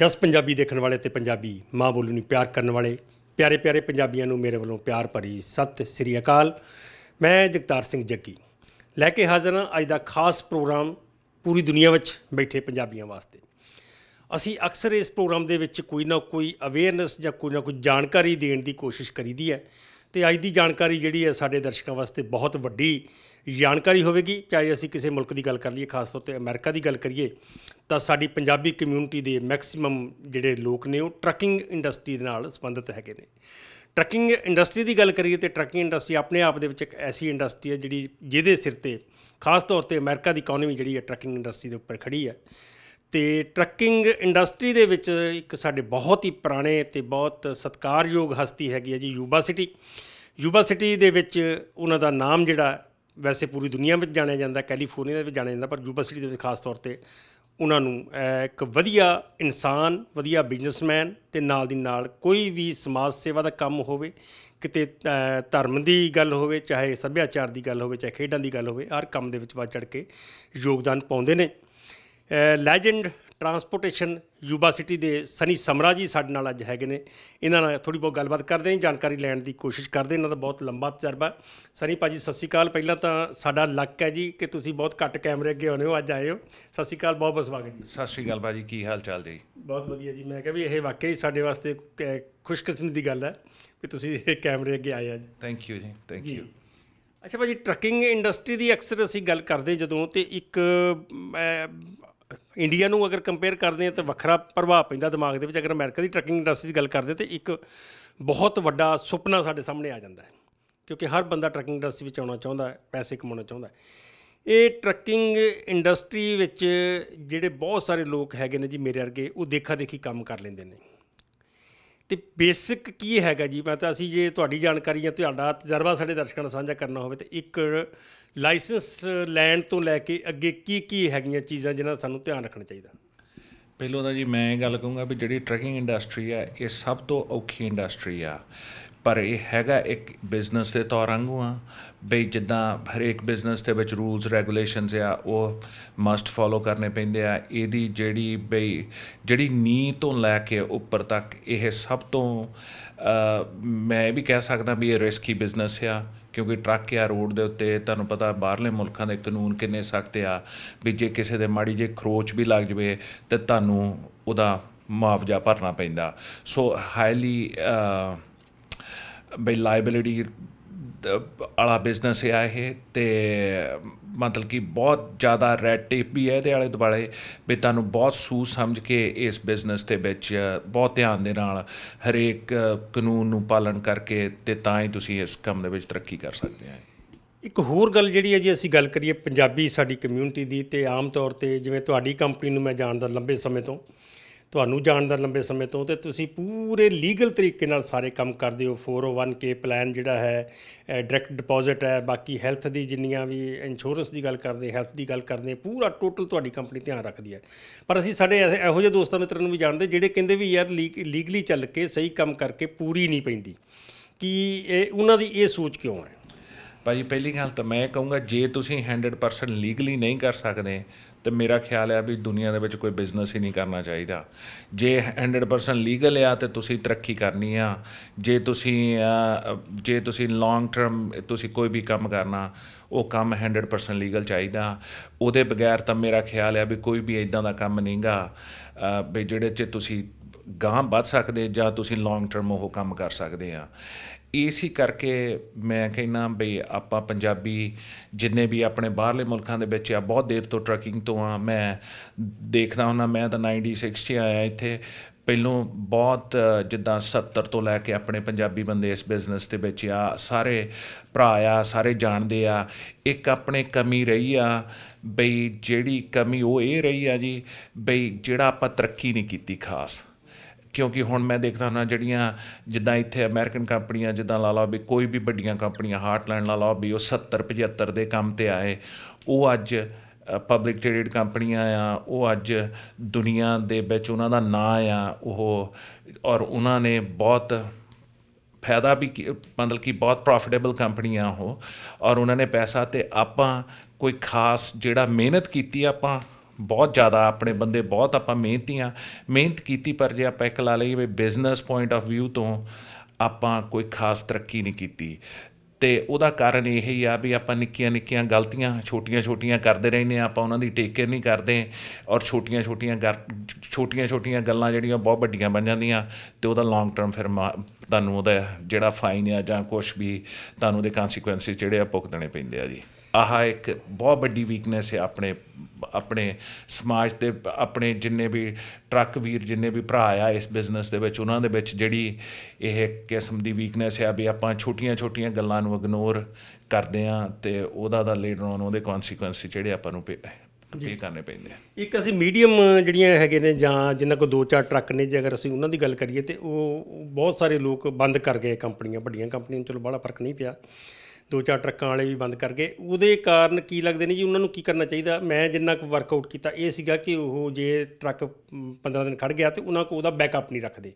ਜਸ ਪੰਜਾਬੀ ਦੇਖਣ ਵਾਲੇ ਤੇ ਪੰਜਾਬੀ ਮਾਂ ਬੋਲੀ ਨੂੰ ਪਿਆਰ ਕਰਨ ਵਾਲੇ ਪਿਆਰੇ ਪਿਆਰੇ ਪੰਜਾਬੀਆਂ ਨੂੰ ਮੇਰੇ ਵੱਲੋਂ ਪਿਆਰ ਭਰੀ ਸਤਿ ਸ੍ਰੀ ਅਕਾਲ ਮੈਂ ਜਗਤਾਰ ਸਿੰਘ ਜੱਗੀ ਲੈ ਕੇ ਹਾਜ਼ਰ ਹਾਂ ਅੱਜ ਦਾ ਖਾਸ ਪ੍ਰੋਗਰਾਮ ਪੂਰੀ ਦੁਨੀਆ ਵਿੱਚ ਬੈਠੇ ਪੰਜਾਬੀਆਂ ਵਾਸਤੇ ਅਸੀਂ ਅਕਸਰ ਇਸ ਪ੍ਰੋਗਰਾਮ ਦੇ ਵਿੱਚ ਕੋਈ ਨਾ ਕੋਈ ਅਵੇਅਰਨੈਸ ਜਾਂ ਕੋਈ ਨਾ ਕੋਈ ਜਾਣਕਾਰੀ ਦੇਣ ਦੀ ਕੋਸ਼ਿਸ਼ ਕਰੀਦੀ ਹੈ ਤੇ ਅੱਜ ਦੀ ਜਾਣਕਾਰੀ ਜਿਹੜੀ ਹੈ ਸਾਡੇ ਦਰਸ਼ਕਾਂ ਵਾਸਤੇ ਬਹੁਤ ਵੱਡੀ ਜਾਣਕਾਰੀ ਹੋਵੇਗੀ ਚਾਹੇ ਅਸੀਂ ਕਿਸੇ ਮੁਲਕ ਦੀ ਗੱਲ ਕਰ ਲਈਏ ਖਾਸ ਤੌਰ ਤੇ ਅਮਰੀਕਾ ਦੀ ਗੱਲ ਕਰੀਏ ਤਾਂ ਸਾਡੀ ਪੰਜਾਬੀ ਕਮਿਊਨਿਟੀ ਦੇ ਮੈਕਸਿਮਮ ਜਿਹੜੇ ਲੋਕ ਨੇ ਉਹ ਟਰੱਕਿੰਗ ਇੰਡਸਟਰੀ ਦੇ ਨਾਲ ਸੰਬੰਧਿਤ ਹੈਗੇ ਨੇ ਟਰੱਕਿੰਗ ਇੰਡਸਟਰੀ ਦੀ ਗੱਲ ਕਰੀਏ ਤੇ ਟਰੱਕਿੰਗ ਇੰਡਸਟਰੀ ਆਪਣੇ ਆਪ ਦੇ ਵਿੱਚ ਇੱਕ ਐਸੀ ਇੰਡਸਟਰੀ ਹੈ ਜਿਹੜੀ ਜਿਹਦੇ ਸਿਰ ਤੇ ਖਾਸ ਤੌਰ ਤੇ ਅਮਰੀਕਾ ਦੀ ਇਕਨੋਮੀ ਜਿਹੜੀ ਹੈ ਟਰੱਕਿੰਗ ਇੰਡਸਟਰੀ ਦੇ ਉੱਪਰ ਖੜੀ ਹੈ ਤੇ ਟਰੱਕਿੰਗ ਇੰਡਸਟਰੀ ਦੇ ਵਿੱਚ ਇੱਕ ਸਾਡੇ ਬਹੁਤ ਹੀ ਪੁਰਾਣੇ ਤੇ ਬਹੁਤ ਸਤਿਕਾਰਯੋਗ ਹਸਤੀ ਹੈਗੀ ਹੈ ਜੀ ਯੂਬਾ ਸਿਟੀ ਯੂਬਾ ਸਿਟੀ ਦੇ ਵਿੱਚ ਉਹਨਾਂ ਦਾ ਨਾਮ ਜਿਹੜਾ ਵੈਸੇ ਪੂਰੀ ਦੁਨੀਆ ਵਿੱਚ ਜਾਣਿਆ ਜਾਂਦਾ ਕੈਲੀਫੋਰਨੀਆ ਦੇ ਵਿੱਚ ਜਾਣਿਆ ਜਾਂਦਾ ਪਰ ਯੂਬਾ ਸਿਟੀ ਦੇ ਵਿੱਚ ਖਾਸ ਤੌਰ ਤੇ ਉਹਨਾਂ ਨੂੰ ਇੱਕ ਵਧੀਆ ਇਨਸਾਨ ਵਧੀਆ ਬਿਜ਼ਨਸਮੈਨ ਤੇ ਨਾਲ ਦੀ ਨਾਲ ਕੋਈ ਵੀ ਸਮਾਜ ਸੇਵਾ ਦਾ ਕੰਮ ਹੋਵੇ ਕਿਤੇ ਧਰਮ ਦੀ ਗੱਲ ਹੋਵੇ ਚਾਹੇ ਸੱਭਿਆਚਾਰ ਦੀ ਗੱਲ ਹੋਵੇ ਚਾਹੇ ਖੇਡਾਂ ਦੀ ਗੱਲ ਹੋਵੇ ਹਰ ਕੰਮ ਦੇ ਵਿੱਚ ਵੱਧ ਚੜ ਕੇ ਯੋਗਦਾਨ ਪਾਉਂਦੇ ਨੇ ਲੈਜੈਂਡ ਟਰਾਂਸਪੋਰਟੇਸ਼ਨ ਯੂਬਾ ਸਿਟੀ ਦੇ ਸਨੀ ਸਮਰਾ ਜੀ ਸਾਡੇ ਨਾਲ ਅੱਜ ਹੈਗੇ ਨੇ ਇਹਨਾਂ ਨਾਲ ਥੋੜੀ ਬਹੁਤ ਗੱਲਬਾਤ ਕਰਦੇ ਹਾਂ ਜਾਣਕਾਰੀ ਲੈਣ ਦੀ ਕੋਸ਼ਿਸ਼ ਕਰਦੇ ਇਹਨਾਂ ਦਾ ਬਹੁਤ ਲੰਬਾ ਤਜਰਬਾ ਸਨੀ ਭਾਜੀ ਸਤਿ ਸ਼੍ਰੀ ਅਕਾਲ ਪਹਿਲਾਂ ਤਾਂ ਸਾਡਾ ਲੱਕ ਹੈ ਜੀ ਕਿ ਤੁਸੀਂ ਬਹੁਤ ਘੱਟ ਕੈਮਰੇ ਅੱਗੇ ਆਉਨੇ ਹੋ ਅੱਜ ਆਏ ਹੋ ਸਤਿ ਸ਼੍ਰੀ ਅਕਾਲ ਬਹੁਤ ਬਹੁਤ ਸਵਾਗਤ ਜੀ ਸਤਿ ਸ਼੍ਰੀ ਅਕਾਲ ਭਾਜੀ ਕੀ ਹਾਲ ਚਾਲ ਜੀ ਬਹੁਤ ਵਧੀਆ ਜੀ ਮੈਂ ਕਿਹਾ ਵੀ ਇਹ ਵਾਕਈ ਸਾਡੇ ਵਾਸਤੇ ਖੁਸ਼ਕਿਸਮਤ ਦੀ ਗੱਲ ਹੈ ਵੀ ਤੁਸੀਂ ਇਹ ਕੈਮਰੇ ਅੱਗੇ ਆਏ ਅੱਜ ਥੈਂਕ ਯੂ ਜੀ ਥੈਂਕ ਯੂ ਅੱਛਾ ਭਾਜੀ ਟਰਕਿੰਗ ਇੰਡਸਟਰੀ ਦੀ ਅਕਸਰ ਅਸੀਂ ਗੱਲ ਕਰਦੇ ਜਦੋਂ ਤੇ ਇੱਕ ਇੰਡੀਆ ਨੂੰ ਅਗਰ ਕੰਪੇਅਰ ਕਰਦੇ ਆ ਤਾਂ ਵੱਖਰਾ ਪ੍ਰਭਾਵ ਪੈਂਦਾ ਦਿਮਾਗ ਦੇ ਵਿੱਚ ਅਗਰ ਅਮਰੀਕਾ ਦੀ ਟਰਕਿੰਗ ਇੰਡਸਟਰੀ ਦੀ ਗੱਲ ਕਰਦੇ ਤੇ ਇੱਕ ਬਹੁਤ ਵੱਡਾ ਸੁਪਨਾ ਸਾਡੇ ਸਾਹਮਣੇ ਆ ਜਾਂਦਾ ਹੈ ਕਿਉਂਕਿ ਹਰ ਬੰਦਾ ਟਰਕਿੰਗ ਇੰਡਸਟਰੀ ਵਿੱਚ ਆਉਣਾ ਚਾਹੁੰਦਾ ਹੈ ਪੈਸੇ ਕਮਾਉਣਾ ਚਾਹੁੰਦਾ ਹੈ ਇਹ ਟਰਕਿੰਗ ਇੰਡਸਟਰੀ ਵਿੱਚ ਜਿਹੜੇ ਬਹੁਤ ਸਾਰੇ ਲੋਕ ਹੈਗੇ ਨੇ ਜੀ ਮੇਰੇ ਵਰਗੇ ਉਹ ਦੇਖਾ ਦੇਖੀ ਕੰਮ ਕਰ ਲੈਂਦੇ ਨੇ ਤੇ ਬੇਸਿਕ ਕੀ ਹੈਗਾ ਜੀ ਮੈਂ ਤਾਂ ਅਸੀਂ ਜੇ ਤੁਹਾਡੀ ਜਾਣਕਾਰੀ ਜਾਂ ਤੁਹਾਡਾ ਤਜਰਬਾ ਸਾਡੇ ਦਰਸ਼ਕਾਂ ਨਾਲ ਸਾਂਝਾ ਕਰਨਾ ਹੋਵੇ ਤਾਂ ਇੱਕ ਲਾਇਸੈਂਸ ਲੈਣ ਤੋਂ ਲੈ ਕੇ ਅੱਗੇ ਕੀ ਕੀ ਹੈਗੀਆਂ ਚੀਜ਼ਾਂ ਜਿਨ੍ਹਾਂ ਦਾ ਸਾਨੂੰ ਧਿਆਨ ਰੱਖਣਾ ਚਾਹੀਦਾ ਪਹਿਲੋਂ ਤਾਂ ਜੀ ਮੈਂ ਇਹ ਗੱਲ ਕਹੂੰਗਾ ਵੀ ਜਿਹੜੀ ਟਰੈਕਿੰਗ ਇੰਡਸਟਰੀ ਹੈ ਇਹ ਸਭ ਤੋਂ ਔਖੀ ਇੰਡਸਟਰੀ ਆ ਪਰ ਇਹ ਹੈਗਾ ਇੱਕ ਬਿਜ਼ਨਸ ਦੇ ਤੌਰ ਵਾਂਗੂ ਆ ਬਈ ਜਿੱਦਾਂ ਹਰੇਕ ਬਿਜ਼ਨਸ ਦੇ ਵਿੱਚ ਰੂਲਸ ਰੈਗੂਲੇਸ਼ਨਸ ਆ ਉਹ ਮਸਟ ਫਾਲੋ ਕਰਨੇ ਪੈਂਦੇ ਆ ਇਹਦੀ ਜਿਹੜੀ ਬਈ ਜਿਹੜੀ ਨੀ ਤੋਂ ਲੈ ਕੇ ਉੱਪਰ ਤੱਕ ਇਹ ਸਭ ਤੋਂ ਮੈਂ ਵੀ ਕਹਿ ਸਕਦਾ ਵੀ ਇਹ ਰਿਸਕੀ ਬਿਜ਼ਨਸ ਆ ਕਿਉਂਕਿ ਟਰੱਕ ਆ ਰੋਡ ਦੇ ਉੱਤੇ ਤੁਹਾਨੂੰ ਪਤਾ ਬਾਹਰਲੇ ਮੁਲਕਾਂ ਦੇ ਕਾਨੂੰਨ ਕਿੰਨੇ ਸਖਤ ਆ ਵੀ ਜੇ ਕਿਸੇ ਦੇ ਮਾੜੀ ਜੇ ਖਰੋਚ ਵੀ ਲੱਗ ਜਵੇ ਤੇ ਤੁਹਾਨੂੰ ਉਹਦਾ ਮੁਆਵਜ਼ਾ ਭਰਨਾ ਪੈਂਦਾ ਸੋ ਹਾਈਲੀ ਬਈ ਲਾਇਬਿਲਿਟੀ ਆਲਾ ਬਿਜ਼ਨਸ ਹੈ ਇਹ ਤੇ ਮਤਲਬ ਕਿ ਬਹੁਤ ਜ਼ਿਆਦਾ ਰੈਡ ਟੇਪ ਵੀ ਹੈ ਇਹਦੇ ਆਲੇ ਦੁਆਲੇ ਵੀ ਤੁਹਾਨੂੰ ਬਹੁਤ ਸੂਝ ਸਮਝ ਕੇ ਇਸ ਬਿਜ਼ਨਸ ਦੇ ਵਿੱਚ ਬਹੁਤ ਧਿਆਨ ਦੇ ਨਾਲ ਹਰੇਕ ਕਾਨੂੰਨ ਨੂੰ ਪਾਲਣ ਕਰਕੇ ਤੇ ਤਾਂ ਹੀ ਤੁਸੀਂ ਇਸ ਕੰਮ ਦੇ ਵਿੱਚ ਤਰੱਕੀ ਕਰ ਸਕਦੇ ਆ ਇੱਕ ਹੋਰ ਗੱਲ ਜਿਹੜੀ ਹੈ ਜੇ ਅਸੀਂ ਗੱਲ ਕਰੀਏ ਪੰਜਾਬੀ ਸਾਡੀ ਕਮਿਊਨਿਟੀ ਦੀ ਤੇ ਆਮ ਤੌਰ ਤੇ ਜਿਵੇਂ ਤੁਹਾਡੀ ਕੰਪਨੀ ਨੂੰ ਮੈਂ ਜਾਣਦਾ ਲੰਬੇ ਸਮੇਂ ਤੋਂ ਤੁਹਾਨੂੰ ਜਾਣਦਾ ਲੰਬੇ ਸਮੇਂ ਤੋਂ ਤੇ ਤੁਸੀਂ ਪੂਰੇ ਲੀਗਲ ਤਰੀਕੇ ਨਾਲ ਸਾਰੇ ਕੰਮ ਕਰਦੇ ਹੋ 401k ਪਲਾਨ ਜਿਹੜਾ ਹੈ ਡਾਇਰੈਕਟ ਡਿਪੋਜ਼ਿਟ ਹੈ ਬਾਕੀ ਹੈਲਥ ਦੀ ਜਿੰਨੀਆਂ ਵੀ ਇੰਸ਼ੋਰੈਂਸ ਦੀ ਗੱਲ ਕਰਦੇ ਹੈਲਥ ਦੀ ਗੱਲ ਕਰਦੇ ਪੂਰਾ ਟੋਟਲ ਤੁਹਾਡੀ ਕੰਪਨੀ ਧਿਆਨ ਰੱਖਦੀ ਹੈ ਪਰ ਅਸੀਂ ਸਾਡੇ ਇਹੋ ਜਿਹੇ ਦੋਸਤਾਂ ਮਿੱਤਰਾਂ ਨੂੰ ਵੀ ਜਾਣਦੇ ਜਿਹੜੇ ਕਹਿੰਦੇ ਵੀ ਯਾਰ ਲੀਗਲੀ ਚੱਲ ਕੇ ਸਹੀ ਕੰਮ ਕਰਕੇ ਪੂਰੀ ਨਹੀਂ ਪੈਂਦੀ ਕਿ ਇਹ ਉਹਨਾਂ ਦੀ ਇਹ ਸੋਚ ਕਿਉਂ ਹੈ ਭਾਜੀ ਪਹਿਲੀ ਗੱਲ ਤਾਂ ਮੈਂ ਕਹੂੰਗਾ ਜੇ ਤੁਸੀਂ 100% ਲੀਗਲੀ ਨਹੀਂ ਕਰ ਸਕਦੇ ਤੇ ਮੇਰਾ ਖਿਆਲ ਹੈ ਵੀ ਦੁਨੀਆ ਦੇ ਵਿੱਚ ਕੋਈ ਬਿਜ਼ਨਸ ਹੀ ਨਹੀਂ ਕਰਨਾ ਚਾਹੀਦਾ ਜੇ 100% ਲੀਗਲ ਆ ਤੇ ਤੁਸੀਂ ਤਰੱਕੀ ਕਰਨੀ ਆ ਜੇ ਤੁਸੀਂ ਜੇ ਤੁਸੀਂ ਲੌਂਗ ਟਰਮ ਤੁਸੀਂ ਕੋਈ ਵੀ ਕੰਮ ਕਰਨਾ ਉਹ ਕੰਮ 100% ਲੀਗਲ ਚਾਹੀਦਾ ਉਹਦੇ ਬਗੈਰ ਤਾਂ ਮੇਰਾ ਖਿਆਲ ਹੈ ਵੀ ਕੋਈ ਵੀ ਇਦਾਂ ਦਾ ਕੰਮ ਨਹੀਂਗਾ ਵੀ ਜਿਹੜੇ 'ਚ ਤੁਸੀਂ ਗਾਂ ਵੱਧ ਸਕਦੇ ਜਾਂ ਤੁਸੀਂ ਲੌਂਗ ਟਰਮ ਉਹ ਕੰਮ ਕਰ ਸਕਦੇ ਆ ਇਸ ਹੀ ਕਰਕੇ ਮੈਂ ਕਹਿੰਨਾ ਬਈ ਆਪਾਂ ਪੰਜਾਬੀ ਜਿੰਨੇ ਵੀ ਆਪਣੇ ਬਾਹਰਲੇ ਮੁਲਕਾਂ ਦੇ ਵਿੱਚ ਆ ਬਹੁਤ ਦੇਰ ਤੋਂ ਟਰੈਕਿੰਗ ਤੋਂ ਆ ਮੈਂ ਦੇਖਦਾ ਹੁੰਦਾ ਮੈਂ ਤਾਂ 96 ਆਇਆ ਇੱਥੇ ਪਹਿਲੋਂ ਬਹੁਤ ਜਿੱਦਾਂ 70 ਤੋਂ ਲੈ ਕੇ ਆਪਣੇ ਪੰਜਾਬੀ ਬੰਦੇ ਇਸ ਬਿਜ਼ਨਸ ਦੇ ਵਿੱਚ ਆ ਸਾਰੇ ਭਰਾ ਆ ਸਾਰੇ ਜਾਣਦੇ ਆ ਇੱਕ ਆਪਣੇ ਕਮੀ ਰਹੀ ਆ ਬਈ ਜਿਹੜੀ ਕਮੀ ਉਹ ਇਹ ਰਹੀ ਆ ਜੀ ਬਈ ਜਿਹੜਾ ਆਪਾਂ ਤਰੱਕੀ ਨਹੀਂ ਕੀਤੀ ਖਾਸ ਕਿਉਂਕਿ ਹੁਣ ਮੈਂ ਦੇਖਦਾ ਹਾਂ ਜਿਹੜੀਆਂ ਜਿੱਦਾਂ ਇੱਥੇ ਅਮਰੀਕਨ ਕੰਪਨੀਆਂ ਜਿੱਦਾਂ ਲਾ ਲਾ ਵੀ ਕੋਈ ਵੀ ਵੱਡੀਆਂ ਕੰਪਨੀਆਂ ਹਾਰਟਲੈਂਡ ਲਾ ਲਾ ਵੀ ਉਹ 70 75 ਦੇ ਕੰਮ ਤੇ ਆਏ ਉਹ ਅੱਜ ਪਬਲਿਕ ਟ੍ਰੇਡਡ ਕੰਪਨੀਆਂ ਆ ਉਹ ਅੱਜ ਦੁਨੀਆ ਦੇ ਵਿੱਚ ਉਹਨਾਂ ਦਾ ਨਾਂ ਆ ਉਹ ਔਰ ਉਹਨਾਂ ਨੇ ਬਹੁਤ ਫਾਇਦਾ ਵੀ ਮਤਲਬ ਕਿ ਬਹੁਤ ਪ੍ਰੋਫਿਟੇਬਲ ਕੰਪਨੀਆਂ ਉਹ ਔਰ ਉਹਨਾਂ ਨੇ ਪੈਸਾ ਤੇ ਆਪਾਂ ਕੋਈ ਖਾਸ ਜਿਹੜਾ ਮਿਹਨਤ ਕੀਤੀ ਆਪਾਂ ਬਹੁਤ ਜ਼ਿਆਦਾ ਆਪਣੇ ਬੰਦੇ ਬਹੁਤ ਆਪਾਂ ਮਿਹਨਤੀਆਂ ਮਿਹਨਤ ਕੀਤੀ ਪਰ ਜੇ ਆਪਾਂ ਇੱਕ ਲਾ ਲਈ ਵੀ ਬਿਜ਼ਨਸ ਪੁਆਇੰਟ ਆਫ View ਤੋਂ ਆਪਾਂ ਕੋਈ ਖਾਸ ਤਰੱਕੀ ਨਹੀਂ ਕੀਤੀ ਤੇ ਉਹਦਾ ਕਾਰਨ ਇਹ ਹੀ ਆ ਵੀ ਆਪਾਂ ਨਿੱਕੀਆਂ ਨਿੱਕੀਆਂ ਗਲਤੀਆਂ ਛੋਟੀਆਂ-ਛੋਟੀਆਂ ਕਰਦੇ ਰਹਿੰਦੇ ਆ ਆਪਾਂ ਉਹਨਾਂ ਦੀ ਟੇਕ ਕੇਅਰ ਨਹੀਂ ਕਰਦੇ ਔਰ ਛੋਟੀਆਂ-ਛੋਟੀਆਂ ਛੋਟੀਆਂ-ਛੋਟੀਆਂ ਗੱਲਾਂ ਜਿਹੜੀਆਂ ਬਹੁਤ ਵੱਡੀਆਂ ਬਣ ਜਾਂਦੀਆਂ ਤੇ ਉਹਦਾ ਲੌਂਗ ਟਰਮ ਫਿਰ ਤੁਹਾਨੂੰ ਉਹਦਾ ਜਿਹੜਾ ਫਾਈਨ ਆ ਜਾਂ ਕੁਝ ਵੀ ਤੁਹਾਨੂੰ ਦੇ ਕਨਸੀਕੁਐਂਸਸ ਜਿਹੜੇ ਆ ਭੁਗਤਣੇ ਪੈਂਦੇ ਆ ਜੀ ਆਹ ਇੱਕ ਬਹੁਤ ਵੱਡੀ ਵੀਕਨੈਸ ਹੈ ਆਪਣੇ ਆਪਣੇ ਸਮਾਜ ਦੇ ਆਪਣੇ ਜਿੰਨੇ ਵੀ ਟਰੱਕ ਵੀਰ ਜਿੰਨੇ ਵੀ ਭਰਾ ਆ ਇਸ ਬਿਜ਼ਨਸ ਦੇ ਵਿੱਚ ਉਹਨਾਂ ਦੇ ਵਿੱਚ ਜਿਹੜੀ ਇਹ ਕਿਸਮ ਦੀ ਵੀਕਨੈਸ ਹੈ ਵੀ ਆਪਾਂ ਛੋਟੀਆਂ-ਛੋਟੀਆਂ ਗੱਲਾਂ ਨੂੰ ਇਗਨੋਰ ਕਰਦੇ ਆ ਤੇ ਉਹਦਾ ਦਾ ਲੇਟਰ ਆਨ ਉਹਦੇ ਕਨਸੀਕੁਐਂਸ ਜਿਹੜੇ ਆਪਾਂ ਨੂੰ ਪੇ ਕਰਨੇ ਪੈਂਦੇ ਆ ਇੱਕ ਅਸੀਂ ਮੀਡੀਅਮ ਜਿਹੜੀਆਂ ਹੈਗੇ ਨੇ ਜਾਂ ਜਿੰਨਾਂ ਕੋਲ ਦੋ ਚਾਰ ਟਰੱਕ ਨੇ ਜੇ ਅਗਰ ਅਸੀਂ ਉਹਨਾਂ ਦੀ ਗੱਲ ਕਰੀਏ ਤੇ ਉਹ ਬਹੁਤ ਸਾਰੇ ਲੋਕ ਬੰਦ ਕਰ ਗਏ ਕੰਪਨੀਆਂ ਵੱਡੀਆਂ ਕੰਪਨੀਆਂ ਚਲੋ ਬੜਾ ਫਰਕ ਨਹੀਂ ਪਿਆ ਦੋ ਚਾਰ ਟਰੱਕਾਂ ਵਾਲੇ ਵੀ ਬੰਦ ਕਰ ਗਏ ਉਹਦੇ ਕਾਰਨ ਕੀ ਲੱਗਦੇ ਨੇ ਜੀ ਉਹਨਾਂ ਨੂੰ ਕੀ ਕਰਨਾ ਚਾਹੀਦਾ ਮੈਂ ਜਿੰਨਾ ਕੁ ਵਰਕਆਊਟ ਕੀਤਾ ਇਹ ਸੀਗਾ ਕਿ ਉਹ ਜੇ ਟਰੱਕ 15 ਦਿਨ ਖੜ ਗਿਆ ਤੇ ਉਹਨਾਂ ਕੋ ਉਹਦਾ ਬੈਕਅਪ ਨਹੀਂ ਰੱਖਦੇ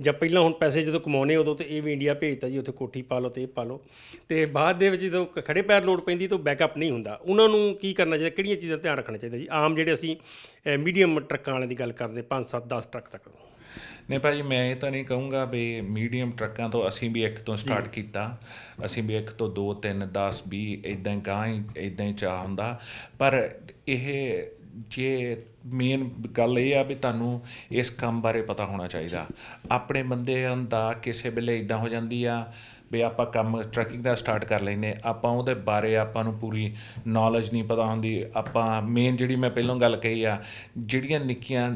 ਜਦ ਪਹਿਲਾਂ ਹੁਣ ਪੈਸੇ ਜਦੋਂ ਕਮਾਉਣੇ ਉਦੋਂ ਤੇ ਇਹ ਵੀ ਇੰਡੀਆ ਭੇਜਤਾ ਜੀ ਉੱਥੇ ਕੋਠੀ ਪਾ ਲਓ ਤੇ ਇਹ ਪਾ ਲਓ ਤੇ ਬਾਅਦ ਦੇ ਵਿੱਚ ਜਦੋਂ ਖੜੇ ਪੈਰ ਲੋਡ ਪੈਂਦੀ ਤਾਂ ਬੈਕਅਪ ਨਹੀਂ ਹੁੰਦਾ ਉਹਨਾਂ ਨੂੰ ਕੀ ਕਰਨਾ ਚਾਹੀਦਾ ਕਿਹੜੀਆਂ ਚੀਜ਼ਾਂ ਧਿਆਨ ਰੱਖਣਾ ਚਾਹੀਦਾ ਜੀ ਆਮ ਜਿਹੜੇ ਅਸੀਂ ਮੀਡੀਅਮ ਟਰੱਕਾਂ ਵਾਲਿਆਂ ਦੀ ਗੱਲ ਕਰਦੇ 5 7 10 ਟਰੱਕ ਤੱਕ ਨਹੀਂ ਭਾਈ ਮੈਂ ਇਹ ਤਾਂ ਨਹੀਂ ਕਹੂੰਗਾ ਵੀ ਮੀਡੀਅਮ ਟਰੱਕਾਂ ਤੋਂ ਅਸੀਂ ਵੀ ਇੱਕ ਤੋਂ ਸਟਾਰਟ ਕੀਤਾ ਅਸੀਂ ਵੀ ਇੱਕ ਤੋਂ 2 3 10 20 ਇਦਾਂ ਗਾਂ ਇਦਾਂ ਹੀ ਚਾਹ ਹੁੰਦਾ ਪਰ ਇਹ ਜੇ ਮੇਨ ਗੱਲ ਇਹ ਆ ਵੀ ਤੁਹਾਨੂੰ ਇਸ ਕੰਮ ਬਾਰੇ ਪਤਾ ਹੋਣਾ ਚਾਹੀਦਾ ਆਪਣੇ ਬੰਦੇ ਦਾ ਕਿਸੇ ਵੇਲੇ ਇਦਾਂ ਹੋ ਜਾਂਦੀ ਆ ਵੀ ਆਪਾਂ ਕੰਮ ਟਰੱਕਿੰਗ ਦਾ ਸਟਾਰਟ ਕਰ ਲੈਨੇ ਆਪਾਂ ਉਹਦੇ ਬਾਰੇ ਆਪਾਂ ਨੂੰ ਪੂਰੀ ਨੌਲੇਜ ਨਹੀਂ ਪਤਾ ਹੁੰਦੀ ਆਪਾਂ ਮੇਨ ਜਿਹੜੀ ਮੈਂ ਪਹਿਲਾਂ ਗੱਲ ਕਹੀ ਆ ਜਿਹੜੀਆਂ ਨਿੱਕੀਆਂ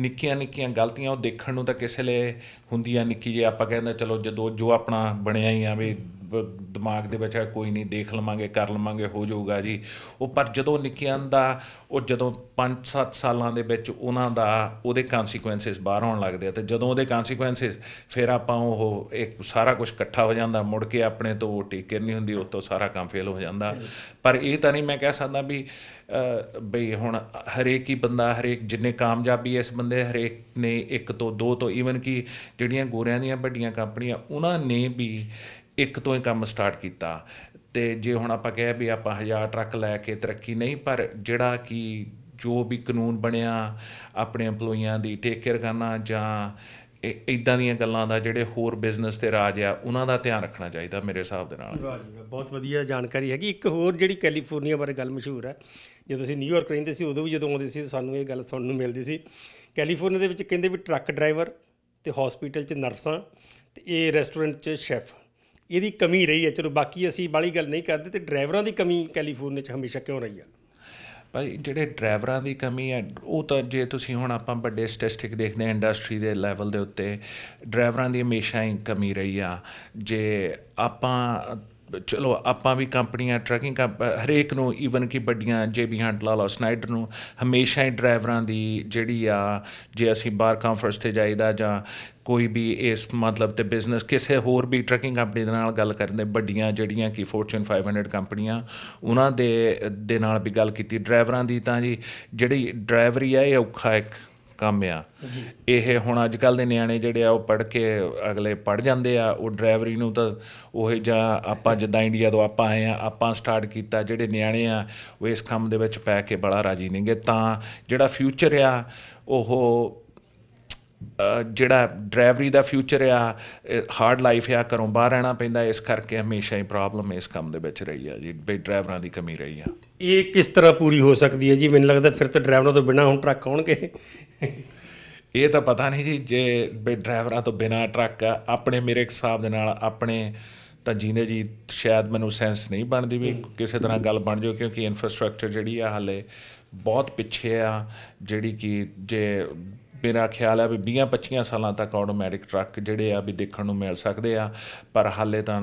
ਨਿੱਕੀਆਂ ਨਿੱਕੀਆਂ ਗਲਤੀਆਂ ਉਹ ਦੇਖਣ ਨੂੰ ਤਾਂ ਕਿਸੇ ਲਈ ਹੁੰਦੀਆਂ ਨਿੱਕੀ ਜੇ ਆਪਾਂ ਕਹਿੰਦੇ ਚਲੋ ਜਦੋਂ ਜੋ ਆਪਣਾ ਬਣਿਆ ਹੀ ਆ ਵੀ ਦਿਮਾਗ ਦੇ ਵਿੱਚ ਕੋਈ ਨਹੀਂ ਦੇਖ ਲਵਾਂਗੇ ਕਰ ਲਵਾਂਗੇ ਹੋ ਜਾਊਗਾ ਜੀ ਉਹ ਪਰ ਜਦੋਂ ਨਿੱਕਿਆਂ ਦਾ ਉਹ ਜਦੋਂ 5-7 ਸਾਲਾਂ ਦੇ ਵਿੱਚ ਉਹਨਾਂ ਦਾ ਉਹਦੇ ਕਨਸੀਕੁਐਂਸਸ ਬਾਹਰ ਆਉਣ ਲੱਗਦੇ ਆ ਤੇ ਜਦੋਂ ਉਹਦੇ ਕਨਸੀਕੁਐਂਸਸ ਫਿਰ ਆਪਾਂ ਉਹ ਇੱਕ ਸਾਰਾ ਕੁਝ ਇਕੱਠਾ ਹੋ ਜਾਂਦਾ ਮੁੜ ਕੇ ਆਪਣੇ ਤੋਂ ਉਹ ਟੇਕਰ ਨਹੀਂ ਹੁੰਦੀ ਉਤੋਂ ਸਾਰਾ ਕੰਮ ਫੇਲ ਹੋ ਜਾਂਦਾ ਪਰ ਇਹ ਤਾਂ ਨਹੀਂ ਮੈਂ ਕਹਿ ਸਕਦਾ ਵੀ ਬਈ ਹੁਣ ਹਰੇਕ ਹੀ ਬੰਦਾ ਹਰੇਕ ਜਿੰਨੇ ਕਾਮਯਾਬੀ ਇਸ ਬੰਦੇ ਹਰੇਕ ਨੇ ਇੱਕ ਤੋਂ ਦੋ ਤੋਂ ਈਵਨ ਕਿ ਜਿਹੜੀਆਂ ਗੋਰਿਆਂ ਦੀਆਂ ਵੱਡੀਆਂ ਕੰਪਨੀਆਂ ਉਹਨਾਂ ਨੇ ਵੀ ਇੱਕ ਤੋਂ ਹੀ ਕੰਮ ਸਟਾਰਟ ਕੀਤਾ ਤੇ ਜੇ ਹੁਣ ਆਪਾਂ ਕਹੇ ਵੀ ਆਪਾਂ 1000 ਟਰੱਕ ਲੈ ਕੇ ਤਰੱਕੀ ਨਹੀਂ ਪਰ ਜਿਹੜਾ ਕਿ ਜੋ ਵੀ ਕਾਨੂੰਨ ਬਣਿਆ ਆਪਣੇ EMPLOYEEਆਂ ਦੀ ਟੇਕ ਕੇਅਰ ਕਰਨਾ ਜਾਂ ਇਦਾਂ ਦੀਆਂ ਗੱਲਾਂ ਦਾ ਜਿਹੜੇ ਹੋਰ ਬਿਜ਼ਨਸ ਤੇ ਰਾਜ ਆ ਉਹਨਾਂ ਦਾ ਧਿਆਨ ਰੱਖਣਾ ਚਾਹੀਦਾ ਮੇਰੇ ਹਿਸਾਬ ਦੇ ਨਾਲ ਬਹੁਤ ਵਧੀਆ ਜਾਣਕਾਰੀ ਹੈਗੀ ਇੱਕ ਹੋਰ ਜਿਹੜੀ ਕੈਲੀਫੋਰਨੀਆ ਬਾਰੇ ਗੱਲ ਮਸ਼ਹੂਰ ਹੈ ਜਦੋਂ ਅਸੀਂ ਨਿਊਯਾਰਕ ਰਹਿੰਦੇ ਸੀ ਉਦੋਂ ਵੀ ਜਦੋਂ ਆਉਂਦੇ ਸੀ ਸਾਨੂੰ ਇਹ ਗੱਲ ਸੁਣਨ ਨੂੰ ਮਿਲਦੀ ਸੀ ਕੈਲੀਫੋਰਨੀਆ ਦੇ ਵਿੱਚ ਕਹਿੰਦੇ ਵੀ ਟਰੱਕ ਡਰਾਈਵਰ ਤੇ ਹਸਪੀਟਲ 'ਚ ਨਰਸਾਂ ਤੇ ਇਹ ਰੈਸਟੋਰੈਂਟ 'ਚ ਸ਼ੈਫ ਇਹਦੀ ਕਮੀ ਰਹੀ ਹੈ ਚਲੋ ਬਾਕੀ ਅਸੀਂ ਬਾਲੀ ਗੱਲ ਨਹੀਂ ਕਰਦੇ ਤੇ ਡਰਾਈਵਰਾਂ ਦੀ ਕਮੀ ਕੈਲੀਫੋਰਨੀਆ 'ਚ ਹਮੇਸ਼ਾ ਕਿਉਂ ਰਹੀ ਹੈ ਭਾਈ ਜਿਹੜੇ ਡਰਾਈਵਰਾਂ ਦੀ ਕਮੀ ਹੈ ਉਹ ਤਾਂ ਜੇ ਤੁਸੀਂ ਹੁਣ ਆਪਾਂ ਵੱਡੇ ਸਟੈਟਿਸਟਿਕ ਦੇਖਦੇ ਆ ਇੰਡਸਟਰੀ ਦੇ ਲੈਵਲ ਦੇ ਉੱਤੇ ਡਰਾਈਵਰਾਂ ਦੀ ਹਮੇਸ਼ਾ ਹੀ ਕਮੀ ਰਹੀ ਆ ਜੇ ਆਪਾਂ ਚਲੋ ਆਪਾਂ ਵੀ ਕੰਪਨੀਆਂ ਟਰੱਕਿੰਗ ਹਰੇਕ ਨੂੰ ਈਵਨ ਕਿ ਵੱਡੀਆਂ ਜੇਬੀ ਹੰਟ ਲਾ ਲਾ ਸਨਾਈਡਰ ਨੂੰ ਹਮੇਸ਼ਾ ਹੀ ਡਰਾਈਵਰਾਂ ਦੀ ਜਿਹੜੀ ਆ ਜੇ ਅਸੀਂ ਬਾਹਰ ਕਾਨਫਰੰਸ ਤੇ ਜਾਈਦਾ ਜਾਂ ਕੋਈ ਵੀ ਇਸ ਮਤਲਬ ਤੇ ਬਿਜ਼ਨਸ ਕਿਸੇ ਹੋਰ ਵੀ ਟਰੱਕਿੰਗ ਕੰਪਨੀ ਦੇ ਨਾਲ ਗੱਲ ਕਰਦੇ ਵੱਡੀਆਂ ਜਿਹੜੀਆਂ ਕਿ ਫੋਰਚੂਨ 500 ਕੰਪਨੀਆਂ ਉਹਨਾਂ ਦੇ ਦੇ ਨਾਲ ਵੀ ਗੱਲ ਕੀਤੀ ਡਰਾਈਵਰਾਂ ਦੀ ਤਾਂ ਜੀ ਜਿਹੜੀ ਡਰਾਈਵਰੀ ਆ ਇਹ ਔਖਾ ਇੱਕ ਕੰਮ ਆ ਇਹ ਹੁਣ ਅੱਜ ਕੱਲ ਦੇ ਨਿਆਣੇ ਜਿਹੜੇ ਆ ਉਹ ਪੜ ਕੇ ਅਗਲੇ ਪੜ ਜਾਂਦੇ ਆ ਉਹ ਡਰਾਈਵਰੀ ਨੂੰ ਤਾਂ ਉਹ ਜਾਂ ਆਪਾਂ ਜਿੱਦਾਂ ਇੰਡੀਆ ਤੋਂ ਆਪਾਂ ਆਏ ਆ ਆਪਾਂ ਸਟਾਰਟ ਕੀਤਾ ਜਿਹੜੇ ਨਿਆਣੇ ਆ ਉਹ ਇਸ ਕੰਮ ਦੇ ਵਿੱਚ ਪੈ ਕੇ ਬੜਾ ਰਾਜੀ ਨਹੀਂਗੇ ਤਾਂ ਜਿਹੜਾ ਫਿਊਚਰ ਆ ਉਹ ਜਿਹੜਾ ਡਰਾਈਵਰੀ ਦਾ ਫਿਊਚਰ ਆ ਹਾਰਡ ਲਾਈਫ ਆ ਘਰੋਂ ਬਾਹਰ ਰਹਿਣਾ ਪੈਂਦਾ ਇਸ ਕਰਕੇ ਹਮੇਸ਼ਾ ਹੀ ਪ੍ਰੋਬਲਮ ਇਸ ਕੰਮ ਦੇ ਵਿੱਚ ਰਹੀ ਆ ਜੀ ਬਈ ਡਰਾਈਵਰਾਂ ਦੀ ਕਮੀ ਰਹੀ ਆ ਇਹ ਕਿਸ ਤਰ੍ਹਾਂ ਪੂਰੀ ਹੋ ਸਕਦੀ ਹੈ ਜੀ ਮੈਨੂੰ ਲੱਗਦਾ ਫਿਰ ਤਾਂ ਡਰਾਈਵਰਾਂ ਤੋਂ ਬਿਨਾ ਹੁਣ ਟਰੱਕ ਆਉਣਗੇ ਇਹ ਤਾਂ ਪਤਾ ਨਹੀਂ ਜੀ ਜੇ ਬਈ ਡਰਾਈਵਰਾਂ ਤੋਂ ਬਿਨਾ ਟਰੱਕ ਆਪਣੇ ਮੇਰੇ ਹਿਸਾਬ ਦੇ ਨਾਲ ਆਪਣੇ ਤਾਂ ਜੀਨੇ ਜੀ ਸ਼ਾਇਦ ਮੈਨੂੰ ਸੈਂਸ ਨਹੀਂ ਬਣਦੀ ਵੀ ਕਿਸੇ ਤਰ੍ਹਾਂ ਗੱਲ ਬਣ ਜਾਓ ਕਿਉਂਕਿ ਇਨਫਰਾਸਟ੍ਰਕਚਰ ਜਿਹੜੀ ਆ ਹਲੇ ਬਹੁਤ ਪਿੱਛੇ ਆ ਜਿਹੜੀ ਕਿ ਜੇ ਮੇਰਾ ਖਿਆਲ ਹੈ ਵੀ 20 25 ਸਾਲਾਂ ਤੱਕ ਆਟੋਮੈਟਿਕ ਟਰੱਕ ਜਿਹੜੇ ਆ ਵੀ ਦੇਖਣ ਨੂੰ ਮਿਲ ਸਕਦੇ ਆ ਪਰ ਹਾਲੇ ਤਾਂ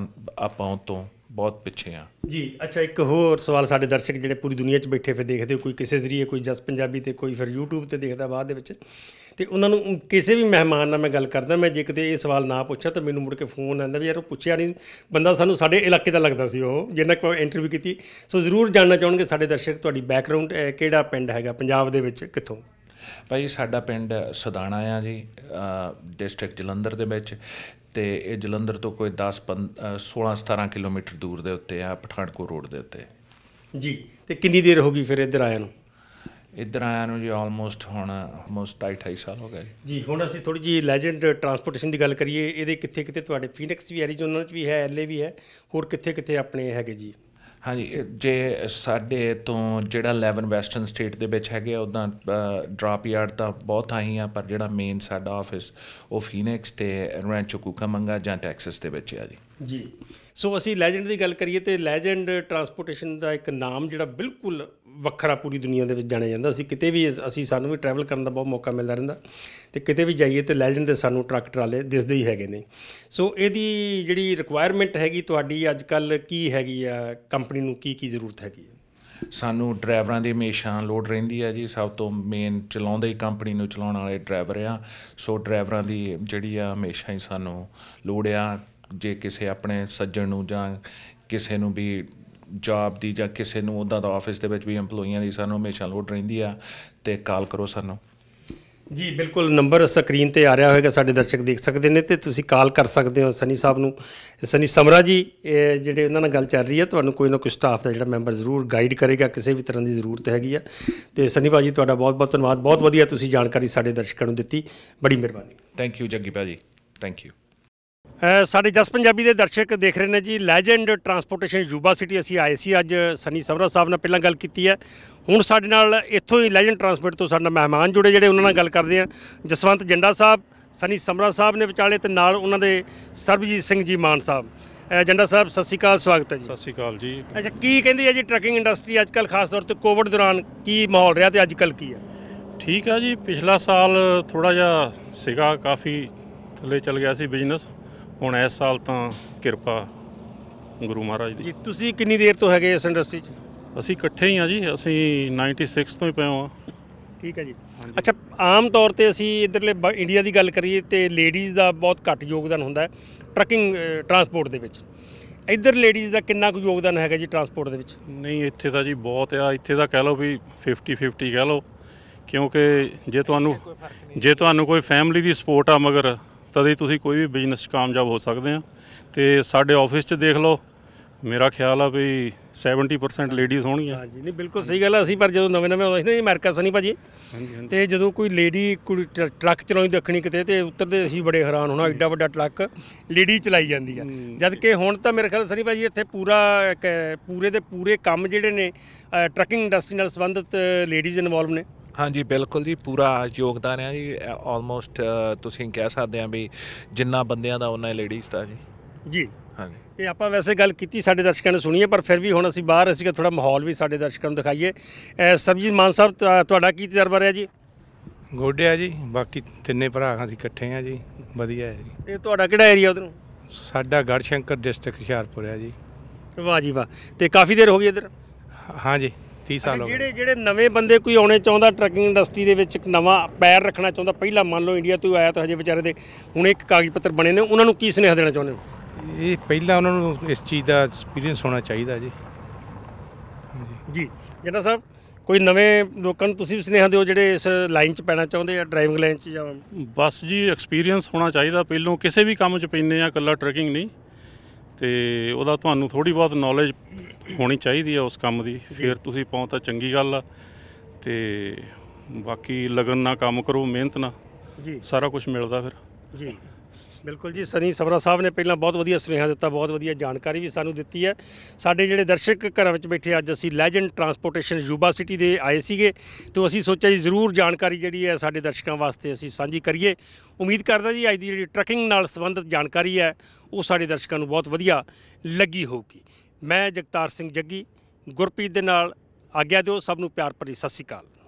ਆਪਾਂ ਤੋਂ ਬਹੁਤ ਪਿੱਛੇ ਆ ਜੀ ਅੱਛਾ ਇੱਕ ਹੋਰ ਸਵਾਲ ਸਾਡੇ ਦਰਸ਼ਕ ਜਿਹੜੇ ਪੂਰੀ ਦੁਨੀਆ 'ਚ ਬੈਠੇ ਫਿਰ ਦੇਖਦੇ ਕੋਈ ਕਿਸੇ ਜ਼ਰੀਏ ਕੋਈ ਜਸ ਪੰਜਾਬੀ ਤੇ ਕੋਈ ਫਿਰ YouTube ਤੇ ਦੇਖਦਾ ਬਾਅਦ ਦੇ ਵਿੱਚ ਤੇ ਉਹਨਾਂ ਨੂੰ ਕਿਸੇ ਵੀ ਮਹਿਮਾਨ ਨਾਲ ਮੈਂ ਗੱਲ ਕਰਦਾ ਮੈਂ ਜੇ ਕਿਤੇ ਇਹ ਸਵਾਲ ਨਾ ਪੁੱਛਾਂ ਤਾਂ ਮੈਨੂੰ ਮੁੜ ਕੇ ਫੋਨ ਆਉਂਦਾ ਵੀ ਯਾਰ ਉਹ ਪੁੱਛਿਆ ਨਹੀਂ ਬੰਦਾ ਸਾਨੂੰ ਸਾਡੇ ਇਲਾਕੇ ਦਾ ਲੱਗਦਾ ਸੀ ਉਹ ਜਿੰਨਾ ਕੋ ਇੰਟਰਵਿਊ ਕੀਤੀ ਸੋ ਜ਼ਰੂਰ ਜਾਣਨਾ ਚਾਹਣਗੇ ਸਾਡੇ ਦਰਸ਼ਕ ਤੁਹਾਡੀ ਬੈਕਗ੍ਰਾਉਂਡ ਕਿਹੜਾ ਪਿੰਡ ਹੈਗਾ ਪੰਜਾਬ ਦੇ ਵਿੱਚ ਕਿੱਥੋਂ ਭਾਈ ਸਾਡਾ ਪਿੰਡ ਸਦਾਣਾ ਆ ਜੀ ਡਿਸਟ੍ਰਿਕਟ ਜਲੰਧਰ ਦੇ ਵਿੱਚ ਤੇ ਇਹ ਜਲੰਧਰ ਤੋਂ ਕੋਈ 10 16 17 ਕਿਲੋਮੀਟਰ ਦੂਰ ਦੇ ਉੱਤੇ ਆ ਪਠਾਨਕੋਟ ਰੋਡ ਦੇ ਉੱਤੇ ਜੀ ਤੇ ਕਿੰਨੀ ਦੇਰ ਹੋ ਗਈ ਫਿਰ ਇੱਧਰ ਆਇਆ ਨੂੰ ਇੱਧਰ ਆਇਆ ਨੂੰ ਜੀ ਆਲਮੋਸਟ ਹੁਣ ਆਲਮੋਸਟ 2.5 ਸਾਲ ਹੋ ਗਏ ਜੀ ਹੁਣ ਅਸੀਂ ਥੋੜੀ ਜੀ ਲੈਜੈਂਡ ਟਰਾਂਸਪੋਰਟੇਸ਼ਨ ਦੀ ਗੱਲ ਕਰੀਏ ਇਹਦੇ ਕਿੱਥੇ ਕਿੱਥੇ ਤੁਹਾਡੇ ਫੀਨਿਕਸ ਵੀ ਐਰੀਜ਼ੋਨਾ ਚ ਵੀ ਹੈ ਐਲਏ ਵੀ ਹੈ ਹੋਰ ਕਿੱਥੇ ਕਿੱਥੇ ਆਪਣੇ ਹੈਗੇ ਜੀ ਹਾਂਜੀ ਜੇ ਸਾਡੇ ਤੋਂ ਜਿਹੜਾ 11 ਵੈਸਟਰਨ ਸਟੇਟ ਦੇ ਵਿੱਚ ਹੈਗੇ ਆ ਉਦਾਂ ਡ੍ਰੌਪ ਯਾਰਡ ਤਾਂ ਬਹੁਤ ਆਹੀ ਆ ਪਰ ਜਿਹੜਾ ਮੇਨ ਸਾਡਾ ਆਫਿਸ ਉਹ ਫੀਨਿਕਸ ਤੇ ਰੈਂਚੋ ਕੁਕਾਮੰਗਾ ਜਾਂ ਟੈਕਸਸ ਦੇ ਵਿੱਚ ਆ ਜੀ ਜੀ ਸੋ ਅਸੀਂ ਲੈਜੈਂਡ ਦੀ ਗੱਲ ਕਰੀਏ ਤੇ ਲੈਜੈਂਡ ਟਰਾਂਸਪੋਰਟੇਸ਼ਨ ਦਾ ਇੱਕ ਨਾਮ ਜਿਹੜਾ ਬਿਲਕੁਲ ਵੱਖਰਾ ਪੂਰੀ ਦੁਨੀਆ ਦੇ ਵਿੱਚ ਜਾਣਿਆ ਜਾਂਦਾ ਅਸੀਂ ਕਿਤੇ ਵੀ ਅਸੀਂ ਸਾਨੂੰ ਵੀ ਟਰੈਵਲ ਕਰਨ ਦਾ ਬਹੁਤ ਮੌਕਾ ਮਿਲਦਾ ਰਹਿੰਦਾ ਤੇ ਕਿਤੇ ਵੀ ਜਾਈਏ ਤੇ ਲੈਜੈਂਡ ਦੇ ਸਾਨੂੰ ਟਰੱਕ ਟਰਾਲੇ ਦਿਸਦੇ ਹੀ ਹੈਗੇ ਨੇ ਸੋ ਇਹਦੀ ਜਿਹੜੀ ਰਿਕੁਆਇਰਮੈਂਟ ਹੈਗੀ ਤੁਹਾਡੀ ਅੱਜ ਕੱਲ ਕੀ ਹੈਗੀ ਆ ਕੰਪਨੀ ਨੂੰ ਕੀ ਕੀ ਜ਼ਰੂਰਤ ਹੈਗੀ ਆ ਸਾਨੂੰ ਡਰਾਈਵਰਾਂ ਦੀ ਹਮੇਸ਼ਾ ਲੋਡ ਰਹਿੰਦੀ ਹੈ ਜੀ ਸਭ ਤੋਂ ਮੇਨ ਚਲਾਉਂਦੇ ਕੰਪਨੀ ਨੂੰ ਚਲਾਉਣ ਵਾਲੇ ਡਰਾਈਵਰ ਆ ਸੋ ਡਰਾਈਵਰਾਂ ਦੀ ਜਿਹੜੀ ਆ ਹਮੇਸ਼ਾ ਹੀ ਸਾਨੂੰ ਲੋੜ ਆ ਜੇ ਕਿਸੇ ਆਪਣੇ ਸੱਜਣ ਨੂੰ ਜਾਂ ਕਿਸੇ ਨੂੰ ਵੀ ਜੌਬ ਦੀ ਜਾਂ ਕਿਸੇ ਨੂੰ ਉਹਦਾ ਦਾ ਆਫਿਸ ਦੇ ਵਿੱਚ ਵੀ EMPLOYEEਆਂ ਦੀ ਸਾਨੂੰ ਹਮੇਸ਼ਾ ਲੋੜ ਰਹਿੰਦੀ ਆ ਤੇ ਕਾਲ ਕਰੋ ਸਾਨੂੰ ਜੀ ਬਿਲਕੁਲ ਨੰਬਰ ਸਕਰੀਨ ਤੇ ਆ ਰਿਹਾ ਹੋਵੇਗਾ ਸਾਡੇ ਦਰਸ਼ਕ ਦੇਖ ਸਕਦੇ ਨੇ ਤੇ ਤੁਸੀਂ ਕਾਲ ਕਰ ਸਕਦੇ ਹੋ ਸਨੀ ਸਾਹਿਬ ਨੂੰ ਸਨੀ ਸਮਰਾ ਜੀ ਜਿਹੜੇ ਉਹਨਾਂ ਨਾਲ ਗੱਲ ਚੱਲ ਰਹੀ ਹੈ ਤੁਹਾਨੂੰ ਕੋਈ ਨਾ ਕੋਈ ਸਟਾਫ ਦਾ ਜਿਹੜਾ ਮੈਂਬਰ ਜ਼ਰੂਰ ਗਾਈਡ ਕਰੇਗਾ ਕਿਸੇ ਵੀ ਤਰ੍ਹਾਂ ਦੀ ਜ਼ਰੂਰਤ ਹੈਗੀ ਆ ਤੇ ਸਨੀ ਭਾਜੀ ਤੁਹਾਡਾ ਬਹੁਤ ਬਹੁਤ ਧੰਨਵਾਦ ਬਹੁਤ ਵਧੀਆ ਤੁਸੀਂ ਜਾਣਕਾਰੀ ਸਾਡੇ ਦਰਸ਼ਕਾਂ ਨੂੰ ਦਿੱਤੀ ਬੜੀ ਮਿਹਰਬਾਨੀ ਥੈਂਕ ਯੂ ਜੱਗੀ ਭਾਜੀ ਥੈਂਕ ਯੂ ਸਾਡੇ ਜਸ ਪੰਜਾਬੀ ਦੇ ਦਰਸ਼ਕ ਦੇਖ ਰਹੇ ਨੇ ਜੀ ਲੈਜੈਂਡ ਟਰਾਂਸਪੋਰਟੇਸ਼ਨ ਯੂਬਾ ਸਿਟੀ ਅਸੀਂ ਆਏ ਸੀ ਅੱਜ ਸਨੀ ਸਵਰਾ ਸਾਹਿਬ ਨਾਲ ਪਹਿਲਾਂ ਗੱਲ ਕੀਤੀ ਹੈ ਹੁਣ ਸਾਡੇ ਨਾਲ ਇੱਥੋਂ ਹੀ ਲੈਜੈਂਡ ਟਰਾਂਸਪੋਰਟ ਤੋਂ ਸਾਡਾ ਮਹਿਮਾਨ ਜੁੜੇ ਜਿਹੜੇ ਉਹਨਾਂ ਨਾਲ ਗੱਲ ਕਰਦੇ ਆ ਜਸਵੰਤ ਜੰਡਾ ਸਾਹਿਬ ਸਨੀ ਸਮਰਾ ਸਾਹਿਬ ਨੇ ਵਿਚਾਲੇ ਤੇ ਨਾਲ ਉਹਨਾਂ ਦੇ ਸਰਬਜੀਤ ਸਿੰਘ ਜੀ ਮਾਨ ਸਾਹਿਬ ਜੰਡਾ ਸਾਹਿਬ ਸਤਿ ਸ਼੍ਰੀ ਅਕਾਲ ਸਵਾਗਤ ਹੈ ਜੀ ਸਤਿ ਸ਼੍ਰੀ ਅਕਾਲ ਜੀ ਅੱਛਾ ਕੀ ਕਹਿੰਦੀ ਹੈ ਜੀ ਟਰੱਕਿੰਗ ਇੰਡਸਟਰੀ ਅੱਜ ਕੱਲ ਖਾਸ ਤੌਰ ਤੇ ਕੋਵਿਡ ਦੌਰਾਨ ਕੀ ਮਾਹੌਲ ਰਿਹਾ ਤੇ ਅੱਜ ਕੱਲ ਕੀ ਹੈ ਠੀਕ ਆ ਜੀ ਪਿਛਲਾ ਸਾਲ ਥੋੜਾ ਜਿਹਾ ਸਿਗਾ ਕਾਫੀ ਥੱਲੇ ਚੱਲ ਗਿਆ ਸੀ ਬਿਜ਼ਨਸ ਹੁਣ ਇਸ ਸਾਲ ਤਾਂ ਕਿਰਪਾ ਗੁਰੂ ਮਹਾਰਾਜ ਦੀ ਜੀ ਤੁਸੀਂ ਕਿੰਨੀ ਦੇਰ ਤੋਂ ਹੈਗੇ ਇਸ ਇੰਡਸਟਰੀ 'ਚ ਅਸੀਂ ਇਕੱਠੇ ਹੀ ਆ ਜੀ ਅਸੀਂ 96 ਤੋਂ ਹੀ ਪਏ ਹਾਂ ਠੀਕ ਹੈ ਜੀ ਅੱਛਾ ਆਮ ਤੌਰ ਤੇ ਅਸੀਂ ਇਧਰਲੇ ਇੰਡੀਆ ਦੀ ਗੱਲ ਕਰੀਏ ਤੇ ਲੇਡੀਜ਼ ਦਾ ਬਹੁਤ ਘੱਟ ਯੋਗਦਾਨ ਹੁੰਦਾ ਹੈ ਟਰਕਿੰਗ ਟਰਾਂਸਪੋਰਟ ਦੇ ਵਿੱਚ ਇਧਰ ਲੇਡੀਜ਼ ਦਾ ਕਿੰਨਾ ਕੁ ਯੋਗਦਾਨ ਹੈਗਾ ਜੀ ਟਰਾਂਸਪੋਰਟ ਦੇ ਵਿੱਚ ਨਹੀਂ ਇੱਥੇ ਤਾਂ ਜੀ ਬਹੁਤ ਆ ਇੱਥੇ ਤਾਂ ਕਹਿ ਲਓ ਵੀ 50 50 ਕਹਿ ਲਓ ਕਿਉਂਕਿ ਜੇ ਤੁਹਾਨੂੰ ਜੇ ਤੁਹਾਨੂੰ ਕੋਈ ਫੈਮਿਲੀ ਦੀ ਸਪੋਰਟ ਆ ਮਗਰ ਤਦੇ ਤੁਸੀਂ ਕੋਈ ਵੀ ਬਿਜ਼ਨਸ ਕਾਮਯਾਬ ਹੋ ਸਕਦੇ ਆ ਤੇ ਸਾਡੇ ਆਫਿਸ 'ਚ ਦੇਖ ਲਓ ਮੇਰਾ ਖਿਆਲ ਆ ਵੀ 70% ਲੇਡੀਜ਼ ਹੋਣਗੀਆਂ ਹਾਂਜੀ ਨਹੀਂ ਬਿਲਕੁਲ ਸਹੀ ਗੱਲ ਆ ਅਸੀਂ ਪਰ ਜਦੋਂ ਨਵੇਂ ਨਵੇਂ ਆਉਂਦੇ ਸੀ ਨਾ ਅਮਰੀਕਾ ਸਨੀ ਭਾਜੀ ਤੇ ਜਦੋਂ ਕੋਈ ਲੇਡੀ ਕੋਈ ਟਰੱਕ ਚਲਾਉਂਦੀ ਦੇਖਣੀ ਕਿਤੇ ਤੇ ਉੱਤਰਦੇ ਅਸੀਂ ਬੜੇ ਹੈਰਾਨ ਹੋਣਾ ਐਡਾ ਵੱਡਾ ਟਰੱਕ ਲੇਡੀ ਚਲਾਈ ਜਾਂਦੀ ਆ ਜਦ ਕਿ ਹੁਣ ਤਾਂ ਮੇਰੇ ਖਿਆਲ ਸਨੀ ਭਾਜੀ ਇੱਥੇ ਪੂਰਾ ਪੂਰੇ ਦੇ ਪੂਰੇ ਕੰਮ ਜਿਹੜੇ ਨੇ ਟਰੱਕਿੰਗ ਇੰਡਸਟਰੀ ਨਾਲ ਸੰਬੰਧਿਤ ਲੇਡੀਜ਼ ਇਨਵੋਲਵ ਨੇ ਹਾਂਜੀ ਬਿਲਕੁਲ ਜੀ ਪੂਰਾ ਯੋਗਦਾਨ ਹੈ ਜੀ ਆਲਮੋਸਟ ਤੁਸੀਂ ਕਹਿ ਸਕਦੇ ਆ ਵੀ ਜਿੰਨਾ ਬੰਦਿਆਂ ਦਾ ਉਹਨਾਂ ਲੇਡੀਜ਼ ਦਾ ਜੀ ਜੀ ਹਾਂਜੀ ਤੇ ਆਪਾਂ ਵੈਸੇ ਗੱਲ ਕੀਤੀ ਸਾਡੇ ਦਰਸ਼ਕਾਂ ਨੇ ਸੁਣੀ ਹੈ ਪਰ ਫਿਰ ਵੀ ਹੁਣ ਅਸੀਂ ਬਾਹਰ ਅਸੀਂ ਥੋੜਾ ਮਾਹੌਲ ਵੀ ਸਾਡੇ ਦਰਸ਼ਕਾਂ ਨੂੰ ਦਿਖਾਈਏ ਸਰਬਜੀਤ ਮਾਨ ਸਾਹਿਬ ਤੁਹਾਡਾ ਕੀ ਤਜਰਬਾ ਰਿਹਾ ਜੀ ਗੋਡਿਆ ਜੀ ਬਾਕੀ ਤਿੰਨੇ ਭਰਾ ਅਸੀਂ ਇਕੱਠੇ ਆ ਜੀ ਵਧੀਆ ਹੈ ਜੀ ਇਹ ਤੁਹਾਡਾ ਕਿਹੜਾ ਏਰੀਆ ਉਧਰੋਂ ਸਾਡਾ ਗੜਸ਼ੰਕਰ ਡਿਸਟ੍ਰਿਕਟ ਹਿਸ਼ਾਰਪੁਰ ਹੈ ਜੀ ਵਾਹ ਜੀ ਵਾਹ ਤੇ ਕਾਫੀ ਦੇਰ ਹੋ ਗਈ ਇਧਰ ਹਾਂ ਜੀ 30 ਸਾਲ ਹੋ ਗਏ ਜਿਹੜੇ ਜਿਹੜੇ ਨਵੇਂ ਬੰਦੇ ਕੋਈ ਆਉਣੇ ਚਾਹੁੰਦਾ ਟਰੱਕਿੰਗ ਇੰਡਸਟਰੀ ਦੇ ਵਿੱਚ ਇੱਕ ਨਵਾਂ ਪੈਰ ਰੱਖਣਾ ਚਾਹੁੰਦਾ ਪਹਿਲਾਂ ਮੰਨ ਲਓ ਇੰਡੀਆ ਤੋਂ ਆਇਆ ਤਾਂ ਹਜੇ ਵਿਚਾਰੇ ਦੇ ਹੁਣ ਇੱਕ ਕਾਗਜ਼ ਪੱਤਰ ਬਣੇ ਨੇ ਉਹਨਾਂ ਨੂੰ ਕੀ ਸੁਨੇਹਾ ਦੇਣਾ ਚਾਹੁੰਦੇ ਹੋ ਇਹ ਪਹਿਲਾਂ ਉਹਨਾਂ ਨੂੰ ਇਸ ਚੀਜ਼ ਦਾ ਐਕਸਪੀਰੀਅੰਸ ਹੋਣਾ ਚਾਹੀਦਾ ਜੀ ਜੀ ਜੱਟਾ ਸਾਹਿਬ ਕੋਈ ਨਵੇਂ ਲੋਕਾਂ ਨੂੰ ਤੁਸੀਂ ਵੀ ਸੁਨੇਹਾ ਦਿਓ ਜਿਹੜੇ ਇਸ ਲਾਈਨ 'ਚ ਪੈਣਾ ਚਾਹੁੰਦੇ ਆ ਡਰਾਈਵਿੰਗ ਲਾਈਨ 'ਚ ਜਾਂ ਬਸ ਜੀ ਐਕਸਪੀਰੀਅੰਸ ਹੋਣਾ ਚਾਹੀਦਾ ਪਹਿਲਾਂ ਕਿਸੇ ਵੀ ਕੰਮ 'ਚ ਪੈਂਦੇ ਆ ਇਕੱਲਾ ਟਰੱਕਿੰਗ ਨਹੀਂ ਤੇ ਉਹਦਾ ਤੁਹਾਨੂੰ ਥੋੜੀ ਬਹੁਤ ਨੌਲੇਜ ਹੋਣੀ ਚਾਹੀਦੀ ਹੈ ਉਸ ਕੰਮ ਦੀ ਫਿਰ ਤੁਸੀਂ ਪਾਉ ਤਾਂ ਚੰਗੀ ਗੱਲ ਆ ਤੇ ਬਾਕੀ ਲਗਨ ਨਾਲ ਕੰਮ ਕਰੋ ਮਿਹਨਤ ਨਾਲ ਜੀ ਸਾਰਾ ਕੁਝ ਮਿਲਦਾ ਫਿਰ ਜੀ ਬਿਲਕੁਲ ਜੀ ਸਨੀ ਸਬਰਾ ਸਾਹਿਬ ਨੇ ਪਹਿਲਾਂ ਬਹੁਤ ਵਧੀਆ ਸੁਨੇਹਾ ਦਿੱਤਾ ਬਹੁਤ ਵਧੀਆ ਜਾਣਕਾਰੀ ਵੀ ਸਾਨੂੰ ਦਿੱਤੀ ਹੈ ਸਾਡੇ ਜਿਹੜੇ ਦਰਸ਼ਕ ਘਰਾਂ ਵਿੱਚ ਬੈਠੇ ਅੱਜ ਅਸੀਂ ਲੈਜੈਂਡ ਟਰਾਂਸਪੋਰਟੇਸ਼ਨ ਯੂਬਾ ਸਿਟੀ ਦੇ ਆਏ ਸੀਗੇ ਤੇ ਅਸੀਂ ਸੋਚਿਆ ਜੀ ਜ਼ਰੂਰ ਜਾਣਕਾਰੀ ਜਿਹੜੀ ਹੈ ਸਾਡੇ ਦਰਸ਼ਕਾਂ ਵਾਸਤੇ ਅਸੀਂ ਸਾਂਝੀ ਕਰੀਏ ਉਮੀਦ ਕਰਦਾ ਜੀ ਅੱਜ ਦੀ ਜਿਹੜੀ ਟਰੈਕਿੰਗ ਨਾਲ ਸੰਬੰਧਿਤ ਜਾਣਕਾਰੀ ਹੈ ਉਹ ਸਾਡੇ ਦਰਸ਼ਕਾਂ ਨੂੰ ਬਹੁਤ ਵਧੀਆ ਲੱਗੀ ਹੋਊਗੀ ਮੈਂ ਜਗਤਾਰ ਸਿੰਘ ਜੱਗੀ ਗੁਰਪ੍ਰੀਤ ਦੇ ਨਾਲ ਆਗਿਆ ਦਿਓ ਸਭ ਨੂੰ ਪਿਆਰ ਭਰੀ ਸਤਿ ਸ਼੍ਰੀ ਅਕਾਲ